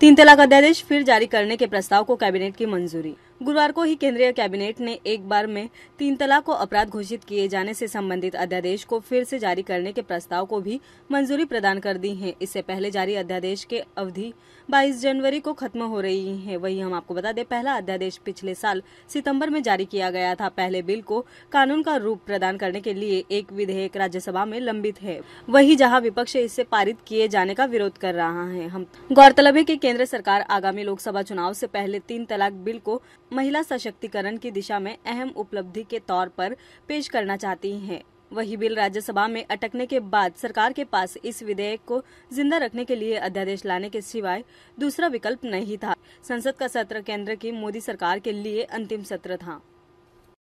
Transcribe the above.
तीन तलाक अध्यादेश फिर जारी करने के प्रस्ताव को कैबिनेट की मंजूरी गुरुवार को ही केंद्रीय कैबिनेट ने एक बार में तीन तलाक को अपराध घोषित किए जाने से संबंधित अध्यादेश को फिर से जारी करने के प्रस्ताव को भी मंजूरी प्रदान कर दी है इससे पहले जारी अध्यादेश के अवधि 22 जनवरी को खत्म हो रही है वही हम आपको बता दें पहला अध्यादेश पिछले साल सितम्बर में जारी किया गया था पहले बिल को कानून का रूप प्रदान करने के लिए एक विधेयक राज्यसभा में लंबित है वही जहाँ विपक्ष इसे पारित किए जाने का विरोध कर रहा है हम गौरतलब है की केंद्र सरकार आगामी लोकसभा चुनाव से पहले तीन तलाक बिल को महिला सशक्तिकरण की दिशा में अहम उपलब्धि के तौर पर पेश करना चाहती हैं। वही बिल राज्यसभा में अटकने के बाद सरकार के पास इस विधेयक को जिंदा रखने के लिए अध्यादेश लाने के सिवाय दूसरा विकल्प नहीं था संसद का सत्र केंद्र की मोदी सरकार के लिए अंतिम सत्र था